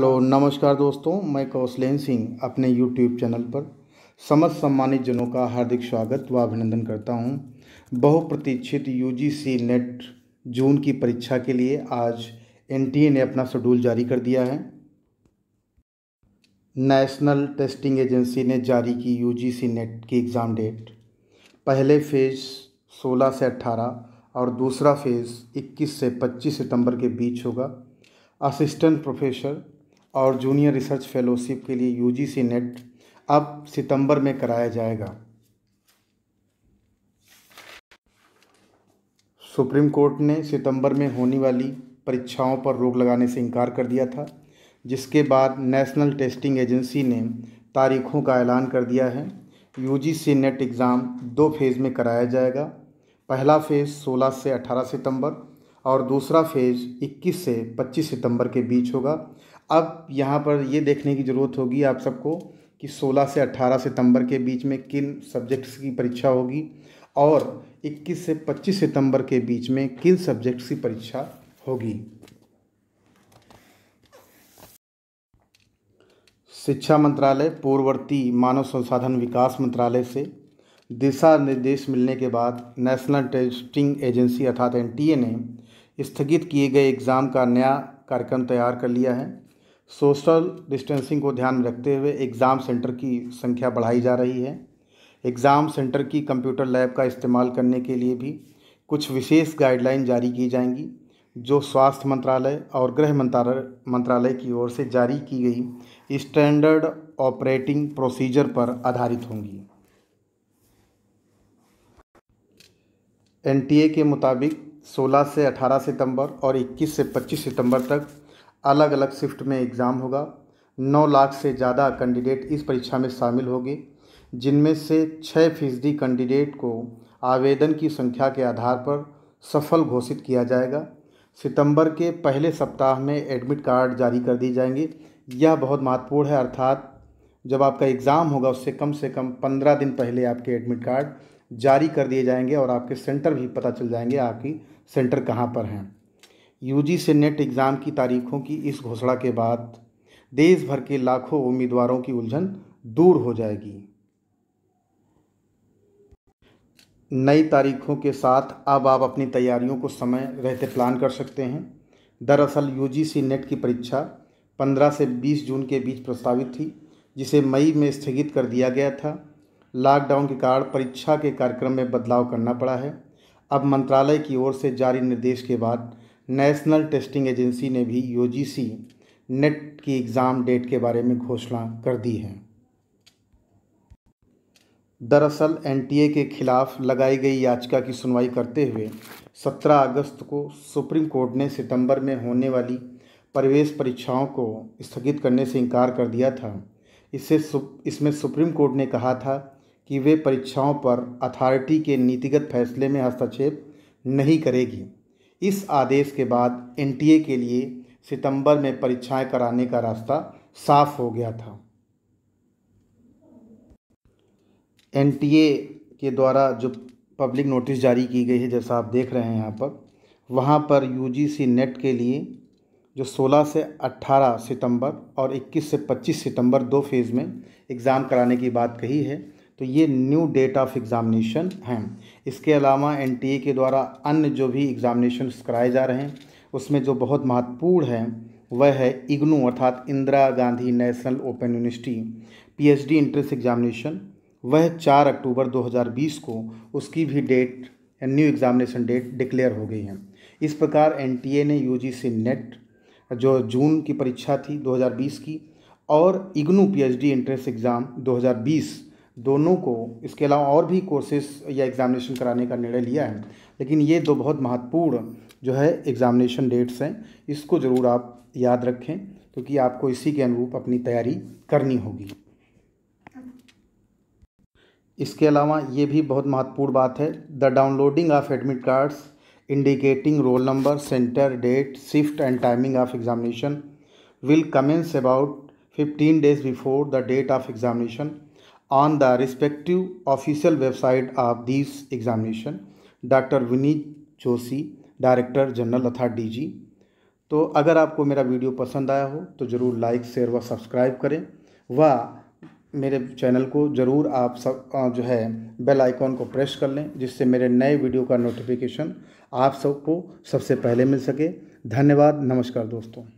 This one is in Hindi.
हेलो नमस्कार दोस्तों मैं कौशलेन सिंह अपने यूट्यूब चैनल पर समस्त सम्मानित जनों का हार्दिक स्वागत व अभिनंदन करता हूं बहुप्रतीक्षित यूजीसी नेट जून की परीक्षा के लिए आज एनटीए ने अपना शेड्यूल जारी कर दिया है नेशनल टेस्टिंग एजेंसी ने जारी की यूजीसी नेट की एग्ज़ाम डेट पहले फेज़ सोलह से अट्ठारह और दूसरा फेज़ इक्कीस से पच्चीस सितम्बर के बीच होगा असिस्टेंट प्रोफेसर और जूनियर रिसर्च फेलोशिप के लिए यूजीसी नेट अब सितंबर में कराया जाएगा सुप्रीम कोर्ट ने सितंबर में होने वाली परीक्षाओं पर रोक लगाने से इनकार कर दिया था जिसके बाद नेशनल टेस्टिंग एजेंसी ने तारीखों का ऐलान कर दिया है यूजीसी नेट एग्ज़ाम दो फेज़ में कराया जाएगा पहला फेज़ 16 से 18 सितंबर और दूसरा फेज़ 21 से 25 सितंबर के बीच होगा अब यहाँ पर ये देखने की ज़रूरत होगी आप सबको कि 16 से 18 सितंबर के बीच में किन सब्जेक्ट्स की परीक्षा होगी और 21 से 25 सितंबर के बीच में किन सब्जेक्ट्स की परीक्षा होगी शिक्षा मंत्रालय पूर्ववर्ती मानव संसाधन विकास मंत्रालय से दिशा निर्देश मिलने के बाद नेशनल टेस्टिंग एजेंसी अर्थात एन ने स्थगित किए गए एग्ज़ाम का नया कार्यक्रम तैयार कर लिया है सोशल डिस्टेंसिंग को ध्यान में रखते हुए एग्ज़ाम सेंटर की संख्या बढ़ाई जा रही है एग्ज़ाम सेंटर की कंप्यूटर लैब का इस्तेमाल करने के लिए भी कुछ विशेष गाइडलाइन जारी की जाएंगी जो स्वास्थ्य मंत्रालय और गृह मंत्रालय मंत्रालय की ओर से जारी की गई स्टैंडर्ड ऑपरेटिंग प्रोसीजर पर आधारित होंगी एनटीए के मुताबिक 16 से 18 सितंबर और 21 से 25 सितंबर तक अलग अलग शिफ्ट में एग्ज़ाम होगा नौ लाख से ज़्यादा कैंडिडेट इस परीक्षा में शामिल होंगे जिनमें से छः फीसदी कैंडिडेट को आवेदन की संख्या के आधार पर सफल घोषित किया जाएगा सितंबर के पहले सप्ताह में एडमिट कार्ड जारी कर दिए जाएंगे यह बहुत महत्वपूर्ण है अर्थात जब आपका एग्ज़ाम होगा उससे कम से कम पंद्रह दिन पहले आपके एडमिट कार्ड जारी कर दिए जाएंगे और आपके सेंटर भी पता चल जाएंगे आपकी सेंटर कहाँ पर हैं यूजी से नेट एग्ज़ाम की तारीखों की इस घोषणा के बाद देश भर के लाखों उम्मीदवारों की उलझन दूर हो जाएगी नई तारीखों के साथ अब आप अपनी तैयारियों को समय रहते प्लान कर सकते हैं दरअसल यूजीसी नेट की परीक्षा 15 से 20 जून के बीच प्रस्तावित थी जिसे मई में स्थगित कर दिया गया था लॉकडाउन के कारण परीक्षा के कार्यक्रम में बदलाव करना पड़ा है अब मंत्रालय की ओर से जारी निर्देश के बाद नेशनल टेस्टिंग एजेंसी ने भी यूजीसी नेट की एग्ज़ाम डेट के बारे में घोषणा कर दी है दरअसल एनटीए के खिलाफ लगाई गई याचिका की सुनवाई करते हुए 17 अगस्त को सुप्रीम कोर्ट ने सितंबर में होने वाली प्रवेश परीक्षाओं को स्थगित करने से इनकार कर दिया था इससे इसमें सुप्रीम कोर्ट ने कहा था कि वे परीक्षाओं पर अथॉरिटी के नीतिगत फैसले में हस्तक्षेप नहीं करेगी इस आदेश के बाद एनटीए के लिए सितंबर में परीक्षाएं कराने का रास्ता साफ हो गया था एनटीए के द्वारा जो पब्लिक नोटिस जारी की गई है जैसा आप देख रहे हैं यहाँ पर वहाँ पर यूजीसी नेट के लिए जो 16 से 18 सितंबर और 21 से 25 सितंबर दो फेज़ में एग्ज़ाम कराने की बात कही है तो ये न्यू डेट ऑफ एग्ज़ामिनेशन हैं इसके अलावा एन के द्वारा अन्य जो भी एग्ज़ामिनेशन कराए जा रहे हैं उसमें जो बहुत महत्वपूर्ण हैं वह है इग्नू अर्थात Indira Gandhi national open university PhD entrance examination वह 4 अक्टूबर 2020 को उसकी भी date new examination date declare हो गई है इस प्रकार एन ने यू नेट जो जून की परीक्षा थी 2020 की और इग्नू पीएचडी एंट्रेंस एग्ज़ाम दोनों को इसके अलावा और भी कोर्सेस या एग्ज़ामिनेशन कराने का निर्णय लिया है लेकिन ये दो बहुत महत्वपूर्ण जो है एग्ज़ामिनेशन डेट्स हैं इसको ज़रूर आप याद रखें क्योंकि आपको इसी के अनुरूप अपनी तैयारी करनी होगी इसके अलावा ये भी बहुत महत्वपूर्ण बात है the downloading of admit cards indicating roll number centre date shift and timing of examination will commence about fifteen days before the date of examination on the respective official website of these examination doctor Vineet Joshi director general अर्थात डीजी तो अगर आपको मेरा वीडियो पसंद आया हो तो ज़रूर लाइक शेयर व सब्सक्राइब करें व मेरे चैनल को ज़रूर आप सब जो है बेल आइकॉन को प्रेस कर लें जिससे मेरे नए वीडियो का नोटिफिकेशन आप सबको सबसे पहले मिल सके धन्यवाद नमस्कार दोस्तों